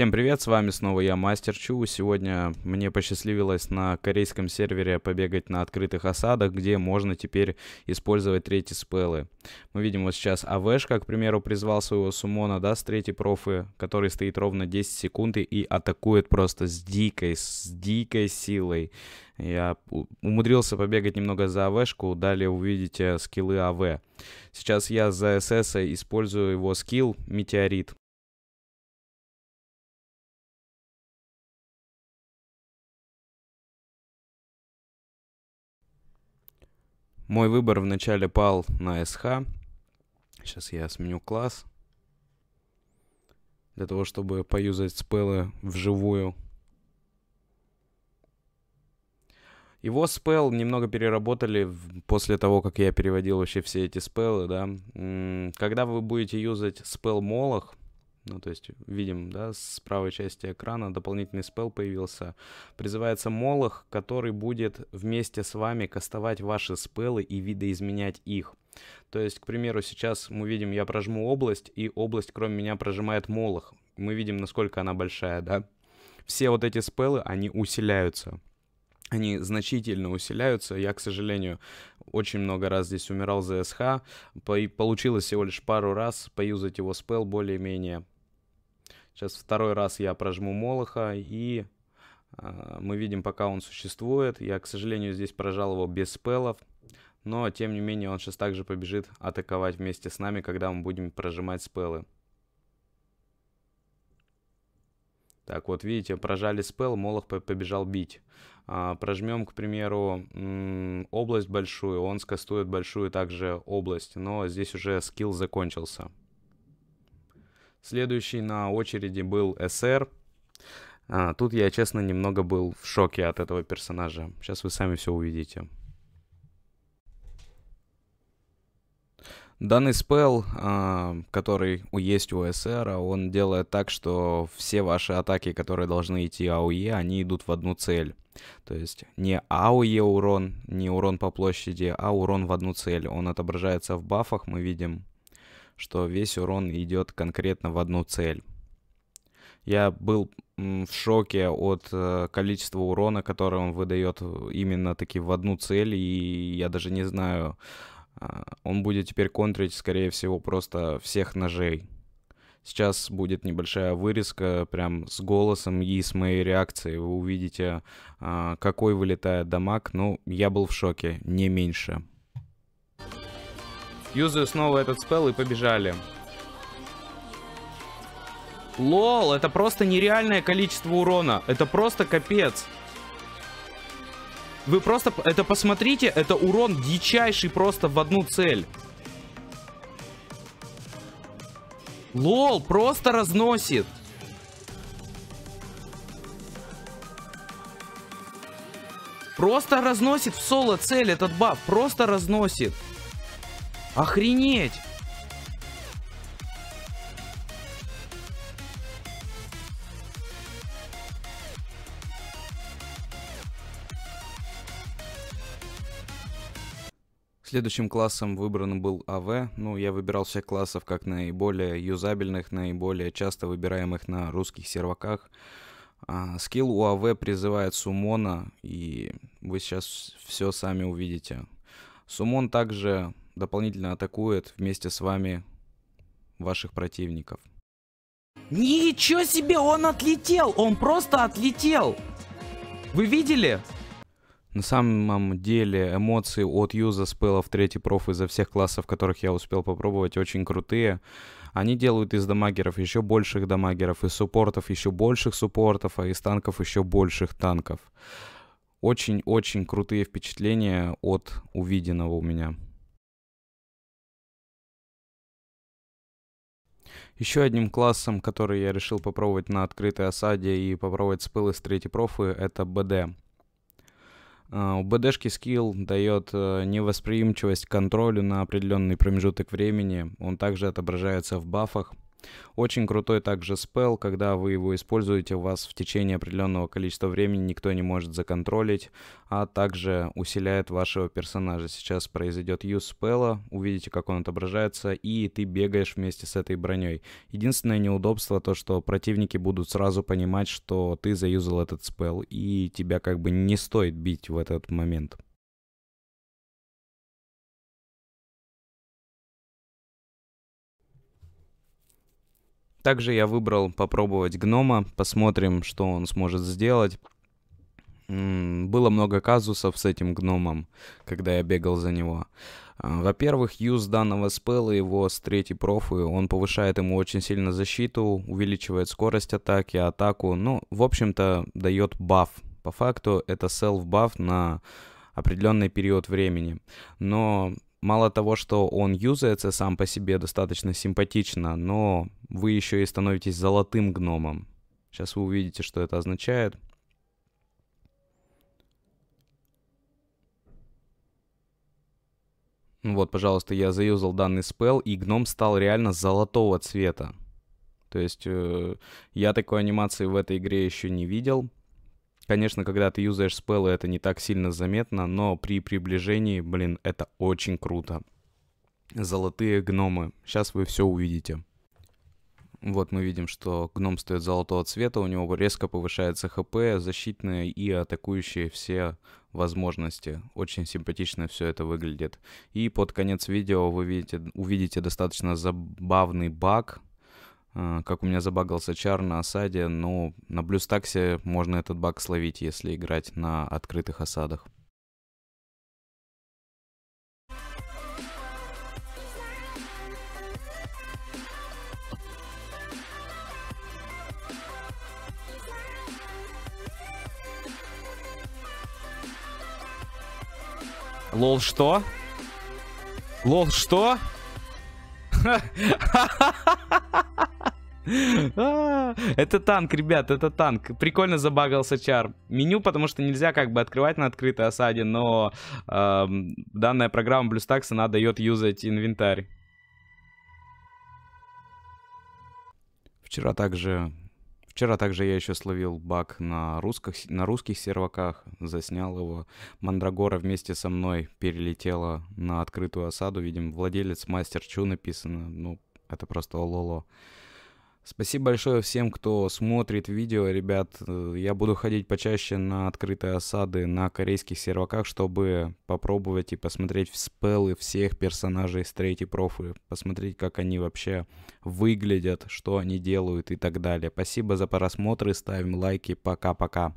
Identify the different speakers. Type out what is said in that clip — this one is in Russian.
Speaker 1: Всем привет, с вами снова я, Мастер Чу. Сегодня мне посчастливилось на корейском сервере побегать на открытых осадах, где можно теперь использовать третьи спеллы. Мы видим вот сейчас Авэш, как, к примеру, призвал своего сумона, да, с третьей профы, который стоит ровно 10 секунд и атакует просто с дикой, с дикой силой. Я умудрился побегать немного за АВшку, далее увидите э, скиллы АВ. Сейчас я за СС э, использую его скилл Метеорит. Мой выбор вначале пал на СХ. Сейчас я сменю класс. Для того, чтобы поюзать спелы вживую. Его спел немного переработали после того, как я переводил вообще все эти спелы, да. Когда вы будете юзать спел молох, ну, то есть видим, да, с правой части экрана дополнительный спел появился. Призывается Молох, который будет вместе с вами кастовать ваши спелы и видоизменять их. То есть, к примеру, сейчас мы видим, я прожму область, и область, кроме меня, прожимает Молох. Мы видим, насколько она большая, да? Все вот эти спелы, они усиляются они значительно усиляются. Я, к сожалению, очень много раз здесь умирал за СХ. По получилось всего лишь пару раз поюзать его спел более-менее. Сейчас второй раз я прожму Молоха, и э, мы видим, пока он существует. Я, к сожалению, здесь прожал его без спелов, но, тем не менее, он сейчас также побежит атаковать вместе с нами, когда мы будем прожимать спелы. Так, вот видите, прожали спел, Молох побежал бить. А, прожмем, к примеру, область большую, он скастует большую также область, но здесь уже скилл закончился. Следующий на очереди был СР. А, тут я, честно, немного был в шоке от этого персонажа. Сейчас вы сами все увидите. Данный спел, а, который есть у СР, а, он делает так, что все ваши атаки, которые должны идти АУЕ, они идут в одну цель. То есть не АУЕ урон, не урон по площади, а урон в одну цель. Он отображается в бафах, мы видим что весь урон идет конкретно в одну цель. Я был в шоке от э, количества урона, который он выдает э, именно таки в одну цель, и я даже не знаю, а, он будет теперь контрить, скорее всего, просто всех ножей. Сейчас будет небольшая вырезка прям с голосом и с моей реакцией. Вы увидите, а, какой вылетает дамаг. Ну, я был в шоке, не меньше. Юзаю снова этот спел и побежали. Лол, это просто нереальное количество урона. Это просто капец. Вы просто... Это посмотрите, это урон дичайший просто в одну цель. Лол, просто разносит. Просто разносит в соло цель этот баф. Просто разносит. Охренеть! Следующим классом выбран был АВ. Ну, я выбирал всех классов как наиболее юзабельных, наиболее часто выбираемых на русских серваках. А, скилл у АВ призывает сумона, и вы сейчас все сами увидите. Сумон также дополнительно атакует вместе с вами ваших противников. Ничего себе, он отлетел! Он просто отлетел! Вы видели? На самом деле эмоции от юза в третий проф изо всех классов, которых я успел попробовать, очень крутые. Они делают из дамагеров еще больших дамагеров, из суппортов еще больших суппортов, а из танков еще больших танков. Очень-очень крутые впечатления от увиденного у меня. Еще одним классом, который я решил попробовать на открытой осаде и попробовать спылы с третьей профы, это БД. А, у БДшки скилл дает э, невосприимчивость контролю на определенный промежуток времени. Он также отображается в бафах – очень крутой также спел, когда вы его используете, у вас в течение определенного количества времени никто не может законтролить, а также усиляет вашего персонажа. Сейчас произойдет юз спела, увидите, как он отображается, и ты бегаешь вместе с этой броней. Единственное неудобство то, что противники будут сразу понимать, что ты заюзал этот спел, и тебя как бы не стоит бить в этот момент. Также я выбрал попробовать гнома, посмотрим, что он сможет сделать. Было много казусов с этим гномом, когда я бегал за него. А, во-первых, юз данного спелла, его с третьей профы, он повышает ему очень сильно защиту, увеличивает скорость атаки, атаку, ну, в общем-то, дает баф. По факту это селф-баф на определенный период времени. Но мало того, что он юзается сам по себе достаточно симпатично, но вы еще и становитесь золотым гномом. Сейчас вы увидите, что это означает. Вот, пожалуйста, я заюзал данный спел, и гном стал реально золотого цвета. То есть э, я такой анимации в этой игре еще не видел. Конечно, когда ты юзаешь спеллы, это не так сильно заметно, но при приближении, блин, это очень круто. Золотые гномы. Сейчас вы все увидите. Вот мы видим, что гном стоит золотого цвета, у него резко повышается хп, защитные и атакующие все возможности. Очень симпатично все это выглядит. И под конец видео вы видите, увидите достаточно забавный баг, Э, как у меня забагался чар на осаде, но ну, на блюстаксе можно этот баг словить, если играть на открытых осадах. Лол что? Лол что? А, это танк, ребят, это танк. Прикольно забагался чар. Меню, потому что нельзя как бы открывать на открытой осаде, но эм, данная программа BlueStacks, она дает юзать инвентарь. Вчера также... Вчера также я еще словил баг на, русских, на русских серваках, заснял его. Мандрагора вместе со мной перелетела на открытую осаду. Видим, владелец мастер Чу написано. Ну, это просто ололо. -ло. Спасибо большое всем, кто смотрит видео, ребят. Э, я буду ходить почаще на открытые осады на корейских серваках, чтобы попробовать и посмотреть в спеллы всех персонажей с третьей профы, посмотреть, как они вообще выглядят, что они делают и так далее. Спасибо за просмотры, ставим лайки, пока-пока.